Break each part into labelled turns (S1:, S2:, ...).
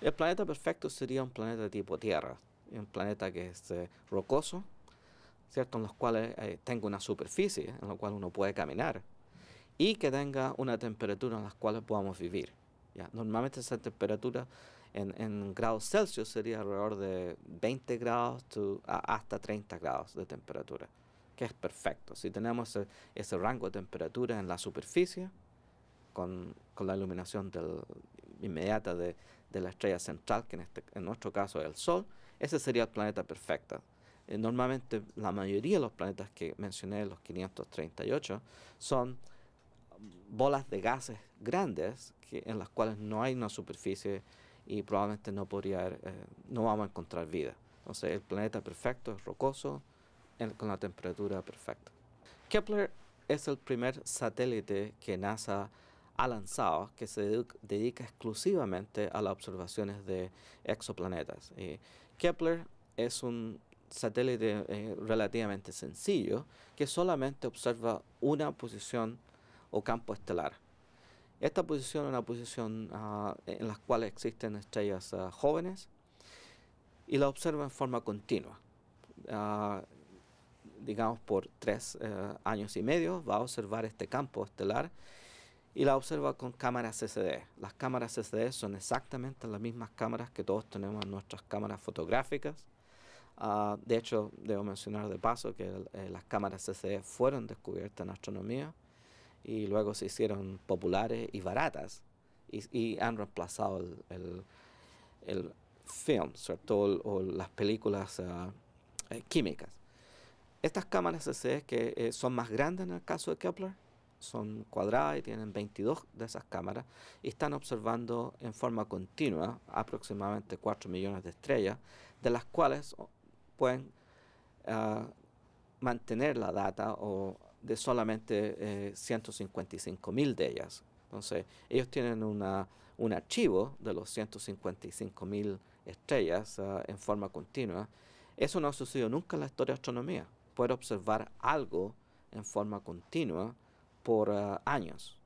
S1: El planeta perfecto sería un planeta tipo Tierra, un planeta que es eh, rocoso, ¿cierto? En los cuales eh, tenga una superficie en la cual uno puede caminar y que tenga una temperatura en la cual podamos vivir. ¿ya? Normalmente esa temperatura en, grados Celsius sería alrededor de 20 grados hasta 30 grados de temperatura, que es perfecto. Si tenemos ese, ese rango de temperatura en la superficie, con, con la iluminación del, inmediata de, la estrella central, que este, en, nuestro caso es el Sol, ese sería el planeta perfecto. Eh, normalmente la mayoría de los planetas que mencioné, los 538, son bolas de gases grandes que, en las cuales no hay una superficie y probablemente no, podría eh, no vamos a encontrar vida. Entonces el planeta perfecto es rocoso con la temperatura perfecta. Kepler es el primer satélite que NASA Alan que se dedica exclusivamente a las observaciones de exoplanetas. Kepler es un satélite eh, relativamente sencillo que solamente observa una posición o campo estelar. Esta posición es una posición ah, en la cual existen estrellas ah, jóvenes y la observa en forma continua. Ah, digamos por tres eh, años y medio va a observar este campo estelar y la observa con cámaras CCD. Las cámaras CCD son exactamente las mismas cámaras que todos tenemos en nuestras cámaras fotográficas. Ah, de hecho, debo mencionar de paso que eh, las cámaras CCD fueron descubiertas en astronomía y luego se hicieron populares y baratas y, han reemplazado el, film, sobre todo o las películas ah, eh, químicas. Estas cámaras CCD que eh, son más grandes en el caso de Kepler, son cuadradas y tienen 22 de esas cámaras y están observando en forma continua aproximadamente 4 millones de estrellas, de las cuales pueden ah, mantener la data o de solamente 155.000 eh, 155 mil de ellas. Entonces, ellos tienen una, un archivo de los 155 mil estrellas ah, en forma continua. Eso no ha sucedido nunca en la historia de astronomía, poder observar algo en forma continua por ah, años.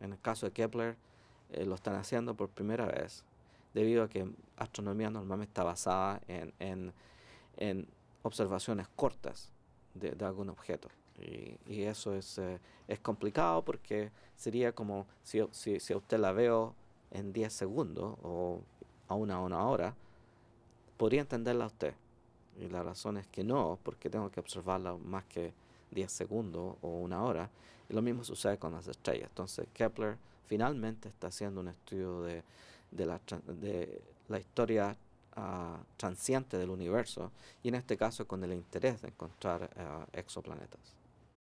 S1: En el caso de Kepler, eh, lo están haciendo por primera vez, debido a que astronomía normalmente está basada en, en, en observaciones cortas de, de, algún objeto. Y, y eso es, eh, es, complicado porque sería como si, si, si, usted la veo en 10 segundos o a una, una hora, podría entenderla usted. Y la razón es que no, porque tengo que observarla más que 10 segundos o una hora. Y lo mismo sucede con las estrellas. Entonces Kepler finalmente está haciendo un estudio de, la, historia ah, transiente del universo y en este caso con el interés de encontrar ah, exoplanetas.